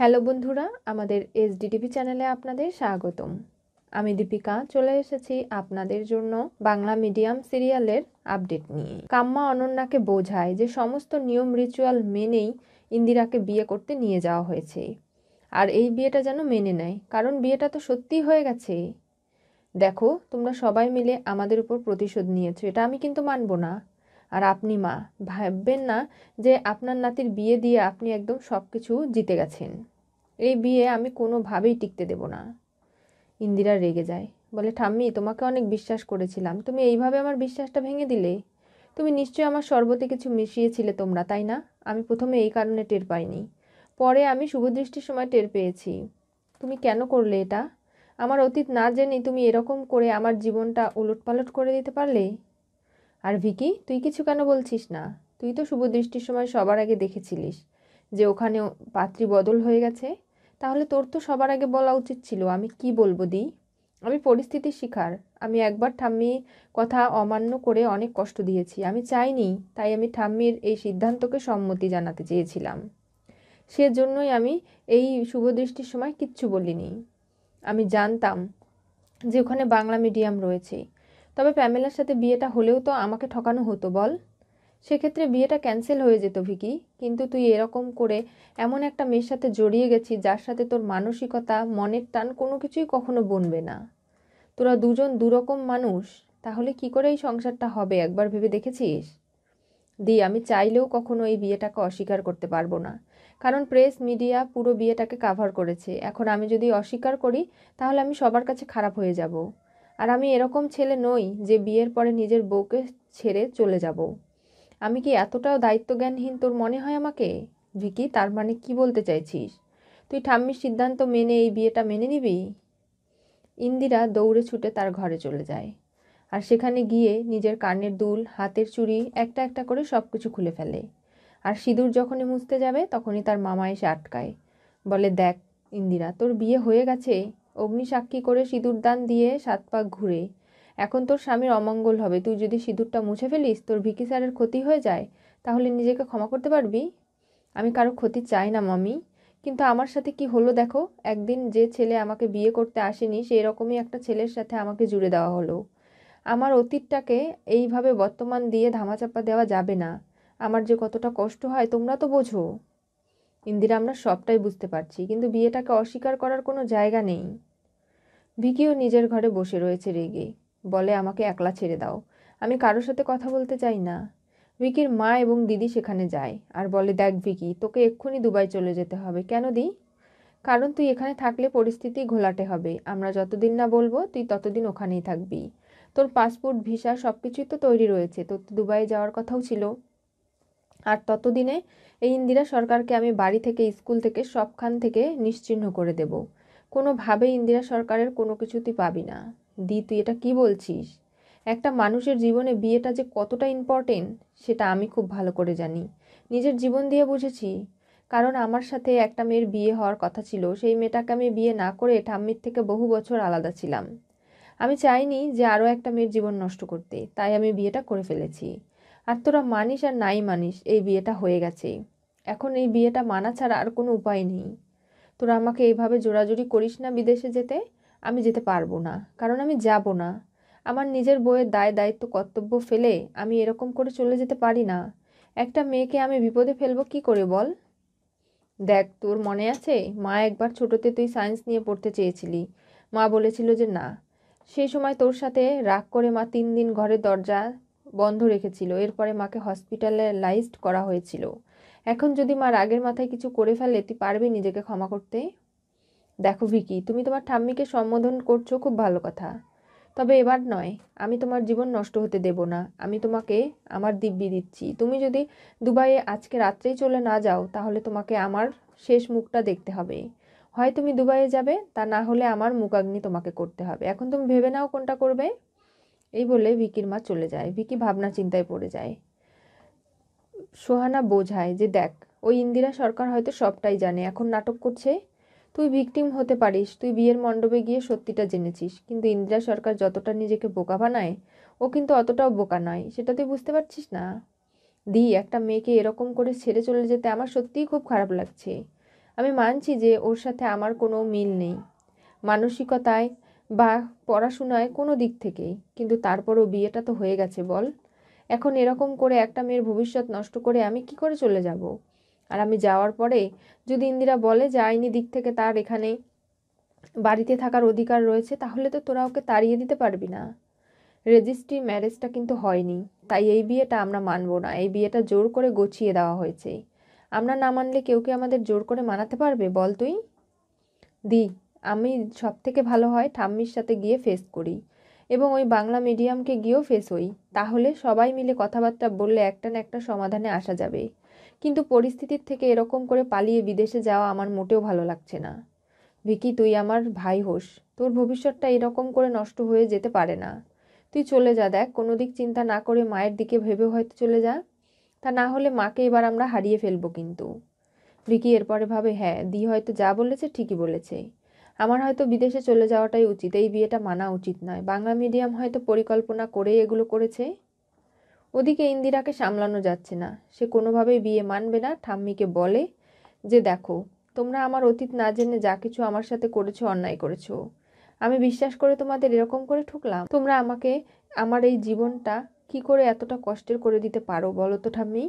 hello বন্ধুরা আমাদের SDTV চ্যানেলে আপনাদের স্বাগতম আমি দীপিকা চলে এসেছি আপনাদের জন্য বাংলা মিডিয়াম সিরিয়ালের আপডেট নিয়ে কাম্মা অনন্যাকে বোঝায় যে সমস্ত নিয়ম রিচুয়াল মেনেই ইন্দিরাকে বিয়ে করতে নিয়ে যাওয়া হয়েছে আর এই বিয়েটা যেন মেনে নেয় কারণ বিয়েটা তো সত্যি হয়ে গেছে দেখো তোমরা সবাই মিলে আমাদের উপর প্রতিশোধ নিয়েছো এটা আমি কিন্তু মানব না আর আপনি মা ভাববেন না যে আপনার নাতির বিয়ে দিয়ে আপনি একদম সব কিছু জিতে গেছেন এই বিয়ে আমি কোনোভাবেই টিকতে দেব না ইন্দিরা রেগে যায় বলে ঠাম্মি তোমাকে অনেক বিশ্বাস করেছিলাম তুমি এইভাবে আমার বিশ্বাসটা ভেঙে দিলে তুমি নিশ্চয়ই আমার সর্বতে কিছু মিশিয়েছিলে তোমরা তাই না আমি প্রথমে এই কারণে টের পাইনি পরে আমি শুভদৃষ্টির সময় টের পেয়েছি তুমি কেন করলে এটা আমার অতীত না জেনে তুমি এরকম করে আমার জীবনটা উলটপালট করে দিতে পারলে আর ভিকি তুই কিছু কেন বলছিস না তুই তো শুভদৃষ্টির সময় সবার আগে দেখেছিলিস যে ওখানে পাত্রী বদল হয়ে গেছে তাহলে তোর তো সবার আগে বলা উচিত ছিল আমি কি বলবো দি আমি পরিস্থিতির শিকার আমি একবার ঠাম্মি কথা অমান্য করে অনেক কষ্ট দিয়েছি আমি চাইনি তাই আমি ঠাম্মির এই সিদ্ধান্তকে সম্মতি জানাতে চেয়েছিলাম সেজন্যই আমি এই শুভদৃষ্টির সময় কিচ্ছু বলিনি আমি জানতাম যে ওখানে বাংলা মিডিয়াম রয়েছে তবে প্যামেলার সাথে বিয়েটা হলেও তো আমাকে ঠকানো হতো বল সেক্ষেত্রে বিয়েটা ক্যান্সেল হয়ে যেত ভিকি কিন্তু তুই এরকম করে এমন একটা মেয়ের সাথে জড়িয়ে গেছিস যার সাথে তোর মানসিকতা মনের টান কোনো কিছুই কখনো বনবে না তোরা দুজন দুরকম মানুষ তাহলে কি করে এই সংসারটা হবে একবার ভেবে দেখেছিস দি আমি চাইলেও কখনো এই বিয়েটাকে অস্বীকার করতে পারবো না কারণ প্রেস মিডিয়া পুরো বিয়েটাকে কাভার করেছে এখন আমি যদি অস্বীকার করি তাহলে আমি সবার কাছে খারাপ হয়ে যাব আর আমি এরকম ছেলে নই যে বিয়ের পরে নিজের বউকে ছেড়ে চলে যাব আমি কি এতটাও দায়িত্বজ্ঞানহীন তোর মনে হয় আমাকে ভিকি তার মানে কি বলতে চাইছিস তুই ঠাম্মির সিদ্ধান্ত মেনে এই বিয়েটা মেনে নিবি ইন্দিরা দৌড়ে ছুটে তার ঘরে চলে যায় আর সেখানে গিয়ে নিজের কানের দুল হাতের চুড়ি একটা একটা করে সব কিছু খুলে ফেলে আর সিঁদুর যখনই মুছতে যাবে তখনই তার মামা এসে আটকায় বলে দেখ ইন্দিরা তোর বিয়ে হয়ে গেছে অগ্নি সাক্ষী করে সিঁদুরদান দিয়ে সাত পাক ঘুরে এখন তোর স্বামীর অমঙ্গল হবে তুই যদি সিঁদুরটা মুছে ফেলিস তোর ভিকি স্যারের ক্ষতি হয়ে যায় তাহলে নিজেকে ক্ষমা করতে পারবি আমি কারো ক্ষতি চাই না মামি কিন্তু আমার সাথে কি হলো দেখো একদিন যে ছেলে আমাকে বিয়ে করতে আসেনি সেই রকমই একটা ছেলের সাথে আমাকে জুড়ে দেওয়া হলো আমার অতীতটাকে এইভাবে বর্তমান দিয়ে ধামাচাপা দেওয়া যাবে না আমার যে কতটা কষ্ট হয় তোমরা তো বোঝো ইন্দিরা আমরা সবটাই বুঝতে পারছি কিন্তু বিয়েটাকে অস্বীকার করার কোনো জায়গা নেই ভিকিও নিজের ঘরে বসে রয়েছে রেগে বলে আমাকে একলা ছেড়ে দাও আমি কারোর সাথে কথা বলতে চাই না ভিকির মা এবং দিদি সেখানে যায় আর বলে দেখ ভিকি তোকে এক্ষুনি দুবাই চলে যেতে হবে কেন দি কারণ তুই এখানে থাকলে পরিস্থিতি ঘোলাটে হবে আমরা যতদিন না বলবো তুই ততদিন ওখানেই থাকবি তোর পাসপোর্ট ভিসা সব কিছুই তো তৈরি রয়েছে তোর তো দুবাই যাওয়ার কথাও ছিল আর ততদিনে এই ইন্দিরা সরকারকে আমি বাড়ি থেকে স্কুল থেকে সবখান থেকে নিশ্চিহ্ন করে দেব কোনোভাবেই ইন্দিরা সরকারের কোনো কিছু তুই পাবি না দি তুই এটা কি বলছিস একটা মানুষের জীবনে বিয়েটা যে কতটা ইম্পর্টেন্ট সেটা আমি খুব ভালো করে জানি নিজের জীবন দিয়ে বুঝেছি কারণ আমার সাথে একটা মেয়ের বিয়ে হওয়ার কথা ছিল সেই মেয়েটাকে আমি বিয়ে না করে ঠাম্মির থেকে বহু বছর আলাদা ছিলাম আমি চাইনি যে আরও একটা মেয়ের জীবন নষ্ট করতে তাই আমি বিয়েটা করে ফেলেছি আর তোরা মানিস আর নাই মানিস এই বিয়েটা হয়ে গেছে এখন এই বিয়েটা মানা ছাড়া আর কোনো উপায় নেই তোরা আমাকে এইভাবে জোরাজুরি করিস না বিদেশে যেতে আমি যেতে পারবো না কারণ আমি যাব না আমার নিজের বইয়ের দায় দায়িত্ব কর্তব্য ফেলে আমি এরকম করে চলে যেতে পারি না একটা মেয়েকে আমি বিপদে ফেলবো কি করে বল দেখ তোর মনে আছে মা একবার ছোটোতে তুই সায়েন্স নিয়ে পড়তে চেয়েছিলি মা বলেছিল যে না সেই সময় তোর সাথে রাগ করে মা তিন দিন ঘরের দরজা বন্ধ রেখেছিল এরপরে মাকে হসপিটালাইজড করা হয়েছিল এখন যদি মা রাগের মাথায় কিছু করে ফেলে তুই পারবি নিজেকে ক্ষমা করতে দেখো ভিকি তুমি তোমার ঠাম্মিকে সম্বোধন করছো খুব ভালো কথা তবে এবার নয় আমি তোমার জীবন নষ্ট হতে দেব না আমি তোমাকে আমার দিব্যি দিচ্ছি তুমি যদি দুবাইয়ে আজকে রাত্রেই চলে না যাও তাহলে তোমাকে আমার শেষ মুখটা দেখতে হবে হয় তুমি দুবাইয়ে যাবে তা না হলে আমার মুখাগ্নি তোমাকে করতে হবে এখন তুমি ভেবে নাও কোনটা করবে এই বলে ভিকির মা চলে যায় ভিকি ভাবনা চিন্তায় পড়ে যায় সোহানা বোঝায় যে দেখ ওই ইন্দিরা সরকার হয়তো সবটাই জানে এখন নাটক করছে তুই ভিকটিম হতে পারিস তুই বিয়ের মণ্ডপে গিয়ে সত্যিটা জেনেছিস কিন্তু ইন্দিরা সরকার যতটা নিজেকে বোকা বানায় ও কিন্তু অতটাও বোকা নয় সেটা তুই বুঝতে পারছিস না দি একটা মেয়েকে এরকম করে ছেড়ে চলে যেতে আমার সত্যিই খুব খারাপ লাগছে আমি মানছি যে ওর সাথে আমার কোনো মিল নেই মানসিকতায় বা পড়াশোনায় কোনো দিক থেকেই কিন্তু তারপরও বিয়েটা তো হয়ে গেছে বল এখন এরকম করে একটা মেয়ের ভবিষ্যৎ নষ্ট করে আমি কি করে চলে যাব আর আমি যাওয়ার পরে যদি ইন্দিরা বলে যে আইনি দিক থেকে তার এখানে বাড়িতে থাকার অধিকার রয়েছে তাহলে তো তোরা ওকে তাড়িয়ে দিতে পারবি না রেজিস্ট্রি ম্যারেজটা কিন্তু হয়নি তাই এই বিয়েটা আমরা মানব না এই বিয়েটা জোর করে গছিয়ে দেওয়া হয়েছে আমরা না মানলে কেউ কি আমাদের জোর করে মানাতে পারবে বল তুই দি আমি সব থেকে ভালো হয় ঠাম্মির সাথে গিয়ে ফেস করি এবং ওই বাংলা মিডিয়ামকে গিয়েও ফেস হই তাহলে সবাই মিলে কথাবার্তা বললে একটা না একটা সমাধানে আসা যাবে কিন্তু পরিস্থিতির থেকে এরকম করে পালিয়ে বিদেশে যাওয়া আমার মোটেও ভালো লাগছে না ভিকি তুই আমার ভাই হোস তোর ভবিষ্যৎটা এরকম করে নষ্ট হয়ে যেতে পারে না তুই চলে যা দেখ কোনো দিক চিন্তা না করে মায়ের দিকে ভেবে হয়তো চলে যা তা না হলে মাকে এবার আমরা হারিয়ে ফেলবো কিন্তু ভিকি এরপরে ভাবে হ্যাঁ দি হয়তো যা বলেছে ঠিকই বলেছে আমার হয়তো বিদেশে চলে যাওয়াটাই উচিত এই বিয়েটা মানা উচিত নয় বাংলা মিডিয়াম হয়তো পরিকল্পনা করেই এগুলো করেছে ওদিকে ইন্দিরাকে সামলানো যাচ্ছে না সে কোনোভাবেই বিয়ে মানবে না ঠাম্মিকে বলে যে দেখো তোমরা আমার অতীত না জেনে যা কিছু আমার সাথে করেছো অন্যায় করেছো আমি বিশ্বাস করে তোমাদের এরকম করে ঠুকলাম তোমরা আমাকে আমার এই জীবনটা কি করে এতটা কষ্টের করে দিতে পারো বলো তো ঠাম্মি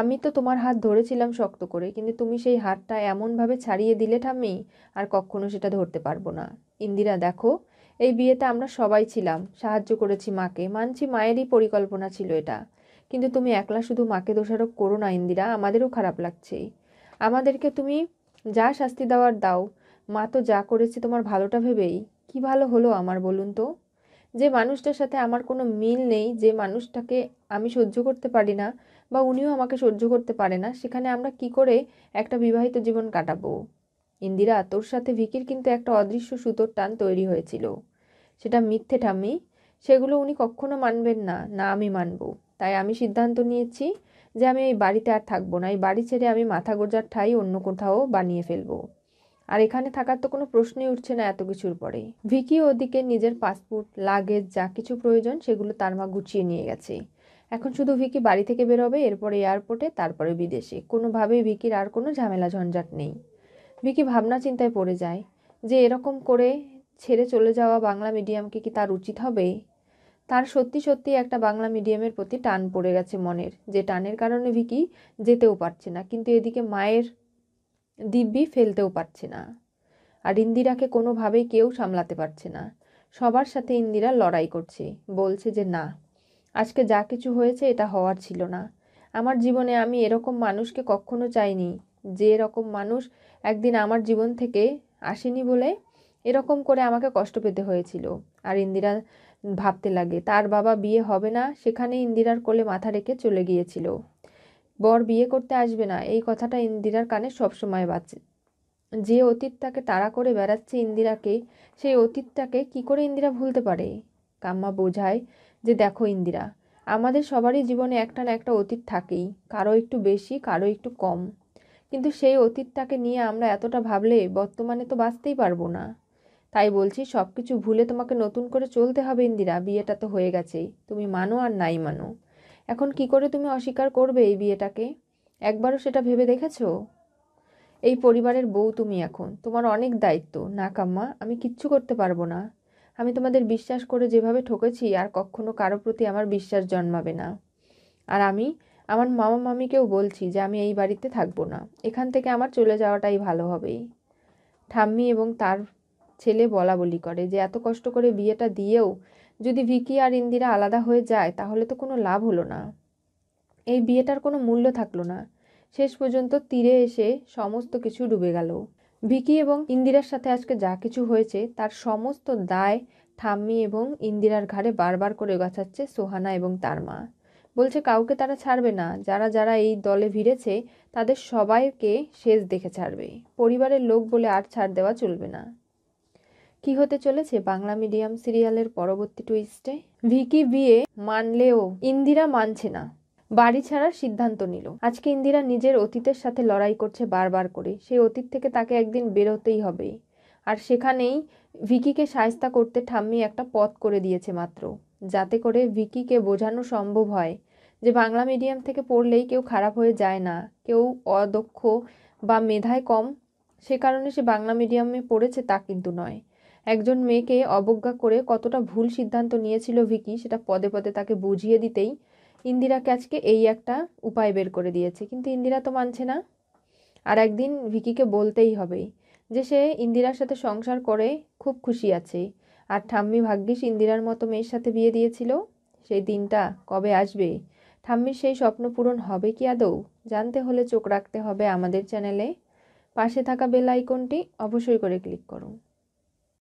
আমি তো তোমার হাত ধরেছিলাম শক্ত করে কিন্তু তুমি সেই হাতটা এমনভাবে ছাড়িয়ে দিলে ঠাম্মি আর কখনো সেটা ধরতে পারবো না ইন্দিরা দেখো এই বিয়েতে আমরা সবাই ছিলাম সাহায্য করেছি মাকে মানছি মায়েরই পরিকল্পনা ছিল এটা কিন্তু তুমি একলা শুধু মাকে দোষারোপ করো না ইন্দিরা আমাদেরও খারাপ লাগছে আমাদেরকে তুমি যা শাস্তি দেওয়ার দাও মা তো যা করেছে তোমার ভালোটা ভেবেই কি ভালো হলো আমার বলুন তো যে মানুষটার সাথে আমার কোনো মিল নেই যে মানুষটাকে আমি সহ্য করতে পারি না বা উনিও আমাকে সহ্য করতে পারে না সেখানে আমরা কি করে একটা বিবাহিত জীবন কাটাবো ইন্দিরা তোর সাথে ভিকির কিন্তু একটা অদৃশ্য সুতোর টান তৈরি হয়েছিল সেটা মিথ্যে ঠাম্মি সেগুলো উনি কখনো মানবেন না না আমি মানব তাই আমি সিদ্ধান্ত নিয়েছি যে আমি এই বাড়িতে আর থাকবো না এই বাড়ি ছেড়ে আমি মাথা গোজার ঠাই অন্য কোথাও বানিয়ে ফেলবো আর এখানে থাকার তো কোনো প্রশ্নই উঠছে না এত কিছুর পরে ভিকি ওদিকে নিজের পাসপোর্ট লাগেজ যা কিছু প্রয়োজন সেগুলো তার মা গুছিয়ে নিয়ে গেছে এখন শুধু ভিকি বাড়ি থেকে বেরোবে এরপরে এয়ারপোর্টে তারপরে বিদেশে কোনোভাবেই ভিকির আর কোনো ঝামেলা ঝঞ্ঝাট নেই ভিকি ভাবনা চিন্তায় পড়ে যায় যে এরকম করে ছেড়ে চলে যাওয়া বাংলা মিডিয়ামকে কি তার উচিত হবে তার সত্যি সত্যি একটা বাংলা মিডিয়ামের প্রতি টান পড়ে গেছে মনের যে টানের কারণে ভিকি যেতেও পারছে না কিন্তু এদিকে মায়ের দিব্যি ফেলতেও পারছে না আর ইন্দিরাকে কোনোভাবেই কেউ সামলাতে পারছে না সবার সাথে ইন্দিরা লড়াই করছে বলছে যে না আজকে যা কিছু হয়েছে এটা হওয়ার ছিল না আমার জীবনে আমি এরকম মানুষকে কখনো চাইনি যে এরকম মানুষ একদিন আমার জীবন থেকে আসেনি বলে এরকম করে আমাকে কষ্ট পেতে হয়েছিল আর ইন্দিরা ভাবতে লাগে তার বাবা বিয়ে হবে না সেখানে ইন্দিরার কোলে মাথা রেখে চলে গিয়েছিল বর বিয়ে করতে আসবে না এই কথাটা ইন্দিরার কানে সবসময় বাঁচে যে অতীত তাকে তাড়া করে বেড়াচ্ছে ইন্দিরাকে সেই অতীতটাকে কি করে ইন্দিরা ভুলতে পারে কাম্মা বোঝায় যে দেখো ইন্দিরা আমাদের সবারই জীবনে একটা না একটা অতীত থাকেই কারো একটু বেশি কারো একটু কম কিন্তু সেই অতীতটাকে নিয়ে আমরা এতটা ভাবলে বর্তমানে তো বাঁচতেই পারবো না তাই বলছি সব কিছু ভুলে তোমাকে নতুন করে চলতে হবে ইন্দিরা বিয়েটা তো হয়ে গেছেই তুমি মানো আর নাই মানো এখন কি করে তুমি অস্বীকার করবে এই বিয়েটাকে একবারও সেটা ভেবে দেখেছ এই পরিবারের বউ তুমি এখন তোমার অনেক দায়িত্ব না কাম্মা আমি কিচ্ছু করতে পারবো না আমি তোমাদের বিশ্বাস করে যেভাবে ঠকেছি আর কখনো কারো প্রতি আমার বিশ্বাস জন্মাবে না আর আমি আমার মামা মামিকেও বলছি যে আমি এই বাড়িতে থাকবো না এখান থেকে আমার চলে যাওয়াটাই ভালো হবে ঠাম্মি এবং তার ছেলে বলা বলি করে যে এত কষ্ট করে বিয়েটা দিয়েও যদি ভিকি আর ইন্দিরা আলাদা হয়ে যায় তাহলে তো কোনো লাভ হলো না এই বিয়েটার কোনো মূল্য থাকলো না শেষ পর্যন্ত তীরে এসে সমস্ত কিছু ডুবে গেল ভিকি এবং ইন্দিরার সাথে আজকে যা কিছু হয়েছে তার সমস্ত দায় ঠাম্মি এবং ইন্দিরার ঘাড়ে বারবার করে গাছাচ্ছে সোহানা এবং তার মা বলছে কাউকে তারা ছাড়বে না যারা যারা এই দলে ভিড়েছে তাদের সবাইকে শেষ দেখে ছাড়বে পরিবারের লোক বলে আর ছাড় দেওয়া চলবে না কি হতে চলেছে বাংলা মিডিয়াম সিরিয়ালের পরবর্তী টুইস্টে ভিকি বিয়ে মানলেও ইন্দিরা মানছে না বাড়ি ছাড়ার সিদ্ধান্ত নিল আজকে ইন্দিরা নিজের অতীতের সাথে লড়াই করছে বারবার করে সেই অতীত থেকে তাকে একদিন বেরোতেই হবে আর সেখানেই ভিকিকে সায়স্তা করতে ঠাম্মি একটা পথ করে দিয়েছে মাত্র যাতে করে ভিকিকে বোঝানো সম্ভব হয় যে বাংলা মিডিয়াম থেকে পড়লেই কেউ খারাপ হয়ে যায় না কেউ অদক্ষ বা মেধায় কম সে কারণে সে বাংলা মিডিয়ামে পড়েছে তা কিন্তু নয় একজন মেয়েকে অবজ্ঞা করে কতটা ভুল সিদ্ধান্ত নিয়েছিল ভিকি সেটা পদে পদে তাকে বুঝিয়ে দিতেই ইন্দিরা ক্যাচকে এই একটা উপায় বের করে দিয়েছে কিন্তু ইন্দিরা তো মানছে না আর একদিন ভিকিকে বলতেই হবে যে সে ইন্দিরার সাথে সংসার করে খুব খুশি আছে আর ঠাম্মি ভাগ্যিস ইন্দিরার মতো মেয়ের সাথে বিয়ে দিয়েছিল সেই দিনটা কবে আসবে ঠাম্মির সেই স্বপ্ন পূরণ হবে কি আদৌ জানতে হলে চোখ রাখতে হবে আমাদের চ্যানেলে পাশে থাকা বেল আইকনটি অবশ্যই করে ক্লিক করুন